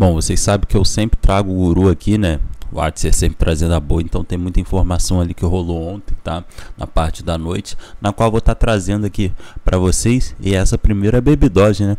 Bom, vocês sabem que eu sempre trago o guru aqui, né? O Arts é sempre trazendo a boa, então tem muita informação ali que rolou ontem, tá? Na parte da noite, na qual vou estar tá trazendo aqui para vocês. E essa primeira é né?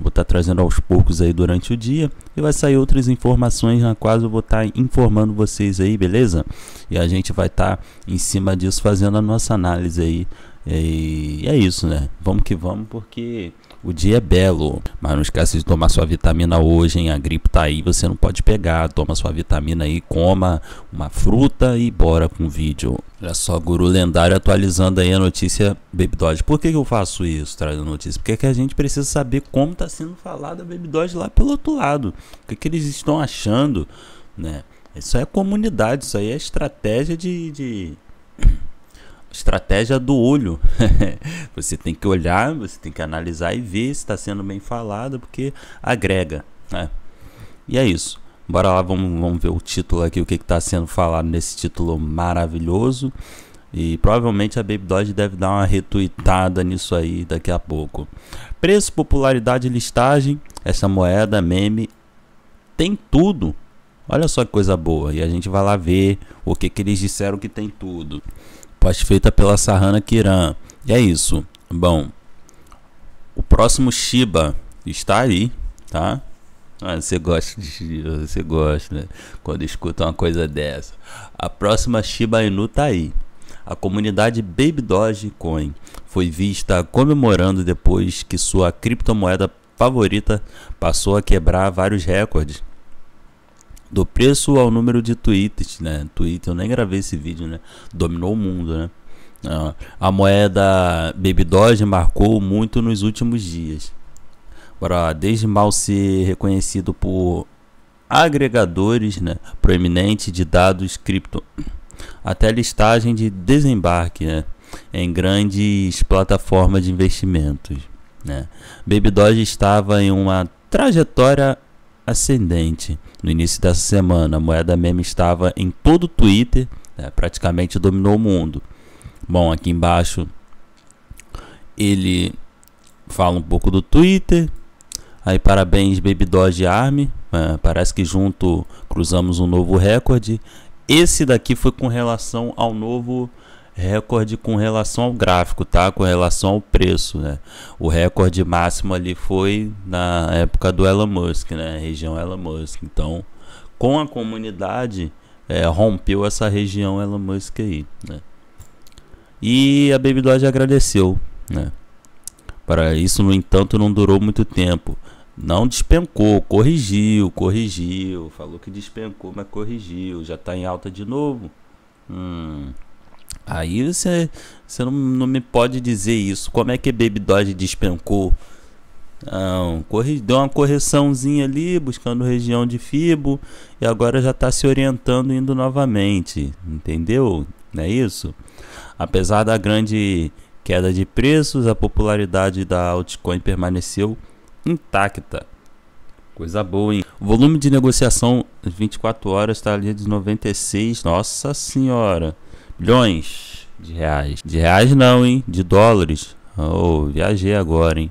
Vou estar tá trazendo aos poucos aí durante o dia e vai sair outras informações na qual eu vou estar tá informando vocês aí, beleza? E a gente vai estar tá, em cima disso fazendo a nossa análise aí. E é isso, né? Vamos que vamos, porque o dia é belo, mas não esquece de tomar sua vitamina hoje, hein? A gripe tá aí, você não pode pegar. Toma sua vitamina aí, coma uma fruta e bora com o vídeo. Olha só, guru lendário atualizando aí a notícia Baby Por que, que eu faço isso, trazendo notícia? Porque é que a gente precisa saber como tá sendo falada a Baby lá pelo outro lado. O que, que eles estão achando, né? Isso é comunidade, isso aí é estratégia de, de estratégia do olho. você tem que olhar, você tem que analisar e ver se está sendo bem falado, porque agrega. Né? E é isso. Bora lá, vamos, vamos ver o título aqui, o que está sendo falado nesse título maravilhoso. E provavelmente a Baby Dodge deve dar uma retuitada nisso aí daqui a pouco. Preço, popularidade e listagem. Essa moeda, meme, tem tudo. Olha só que coisa boa. E a gente vai lá ver o que, que eles disseram que tem tudo. Parte feita pela Sahana Kiran. E é isso. Bom, o próximo Shiba está aí, tá? Ah, você gosta de, você gosta, né? Quando escuta uma coisa dessa. A próxima Shiba Inu tá aí. A comunidade Baby Doge Coin foi vista comemorando depois que sua criptomoeda favorita passou a quebrar vários recordes do preço ao número de tweets, né? Twitter, eu nem gravei esse vídeo, né? Dominou o mundo, né? Ah, a moeda Baby Doge marcou muito nos últimos dias. Agora, desde mal ser reconhecido por agregadores né, Proeminente de dados cripto, até listagem de desembarque né, em grandes plataformas de investimentos. Né. Baby Doge estava em uma trajetória ascendente no início dessa semana, a moeda meme estava em todo o Twitter, né, praticamente dominou o mundo. Bom, aqui embaixo ele fala um pouco do Twitter. Aí parabéns Baby Doge Army, é, parece que junto cruzamos um novo recorde. Esse daqui foi com relação ao novo recorde com relação ao gráfico, tá? Com relação ao preço, né? O recorde máximo ali foi na época do Elon Musk, né? Região Elon Musk. Então, com a comunidade, é, rompeu essa região Elon Musk aí, né? E a Baby Doge agradeceu, né? Para isso, no entanto, não durou muito tempo. Não despencou, corrigiu, corrigiu. Falou que despencou, mas corrigiu. Já está em alta de novo. Hum. Aí você, você não, não me pode dizer isso. Como é que Baby Dodge despencou? Não, corri, deu uma correçãozinha ali, buscando região de fibo, e agora já está se orientando indo novamente, entendeu? Não é isso? Apesar da grande queda de preços, a popularidade da altcoin permaneceu intacta. Coisa boa, hein? O volume de negociação 24 horas está ali de 96, nossa senhora bilhões de reais. De reais não, hein? De dólares. Oh, viajei agora, hein?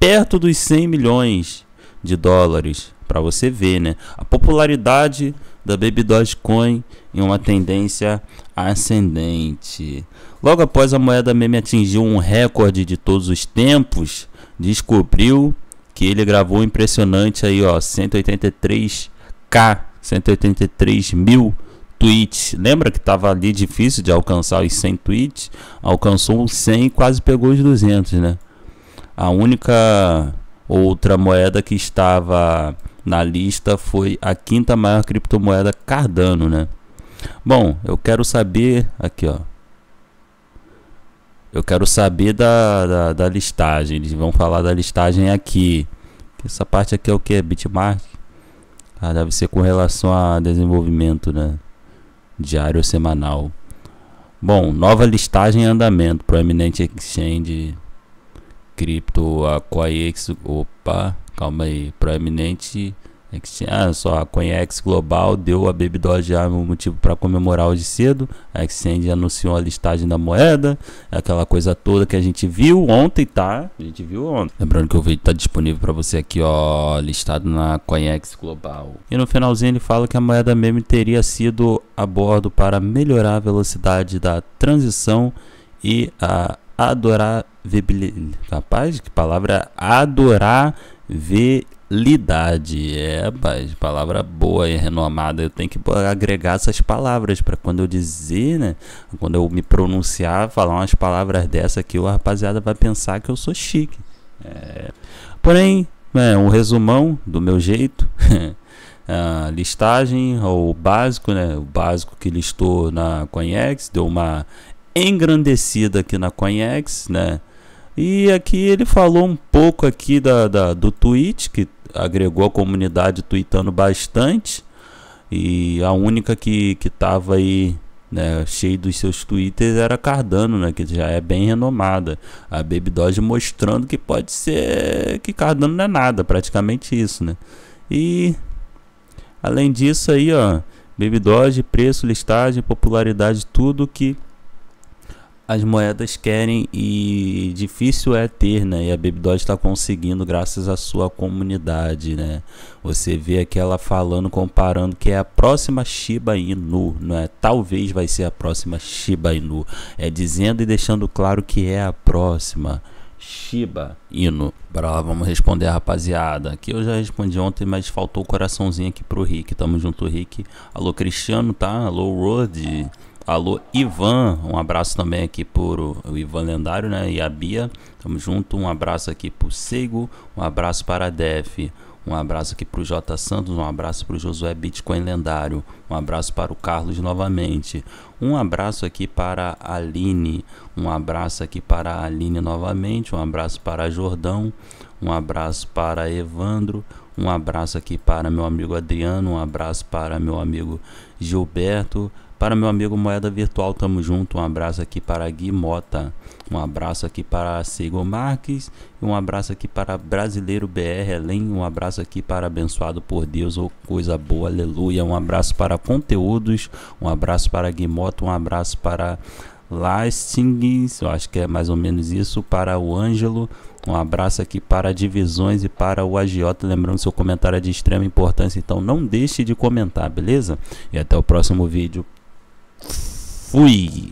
Perto dos 100 milhões de dólares, para você ver, né? A popularidade da Baby Dogecoin em uma tendência ascendente. Logo após a moeda meme atingiu um recorde de todos os tempos, descobriu que ele gravou impressionante aí, ó, 183k, 183 mil tweets. Lembra que estava ali difícil de alcançar os 100 tweets? Alcançou os 100 e quase pegou os 200, né? A única outra moeda que estava na lista foi a quinta maior criptomoeda Cardano, né? Bom, eu quero saber aqui, ó. Eu quero saber da, da, da listagem. Eles vão falar da listagem aqui. Essa parte aqui é o que? Bitmark? Ah, deve ser com relação a desenvolvimento, né? diário ou semanal. Bom, nova listagem em andamento, Proeminent Exchange, Crypto, a CoinEx, opa, calma aí, Proeminent ah, só a CoinEx Global deu a Babydoge já um motivo para comemorar hoje cedo. A Exchange anunciou a listagem da moeda, aquela coisa toda que a gente viu ontem, tá? A gente viu ontem. Lembrando que o vídeo está disponível para você aqui, ó, listado na CoinEx Global. E no finalzinho ele fala que a moeda meme teria sido a bordo para melhorar a velocidade da transição e a adorabilidade. Capaz? Que palavra adorar ver lidade é, rapaz, palavra boa e renomada. Eu tenho que agregar essas palavras para quando eu dizer, né? Quando eu me pronunciar, falar umas palavras dessa aqui, o rapaziada vai pensar que eu sou chique. É. Porém, é, um resumão do meu jeito. a listagem, ou básico, né? O básico que listou na ConEx, deu uma engrandecida aqui na ConEx, né? E aqui ele falou um pouco aqui da, da do tweet, que agregou a comunidade tweetando bastante. E a única que estava aí né, dos seus twitters era Cardano, né, que já é bem renomada. A Baby Doge mostrando que pode ser que Cardano não é nada, praticamente isso, né? E além disso aí, ó, Baby Doge, preço, listagem, popularidade, tudo que as moedas querem e difícil é ter, né? E a Baby está conseguindo graças à sua comunidade, né? Você vê aqui ela falando, comparando que é a próxima Shiba Inu, não é? Talvez vai ser a próxima Shiba Inu, é dizendo e deixando claro que é a próxima. Shiba Inu. Bora lá, vamos responder a rapaziada. Aqui eu já respondi ontem, mas faltou o coraçãozinho aqui pro Rick. Tamo junto, Rick. Alô, Cristiano, tá? Alô, Road. Alô, Ivan, um abraço também aqui por o Ivan Lendário, né? E a Bia, tamo junto. Um abraço aqui pro Seigo, um abraço para a Def, um abraço aqui pro J Santos, um abraço pro Josué Bitcoin Lendário, um abraço para o Carlos novamente, um abraço aqui para a Aline, um abraço aqui para a Aline novamente, um abraço para Jordão, um abraço para Evandro, um abraço aqui para meu amigo Adriano, um abraço para meu amigo Gilberto, para meu amigo Moeda Virtual, tamo junto. Um abraço aqui para Gui Mota. Um abraço aqui para Sego Marques. Um abraço aqui para Brasileiro BR Além. Um abraço aqui para Abençoado por Deus. ou oh, coisa boa, aleluia. Um abraço para Conteúdos. Um abraço para Gui Mota. Um abraço para Lastings. Eu acho que é mais ou menos isso. Para o Ângelo. Um abraço aqui para Divisões e para o Agiota. Lembrando, seu comentário é de extrema importância. Então não deixe de comentar, beleza? E até o próximo vídeo. Fui!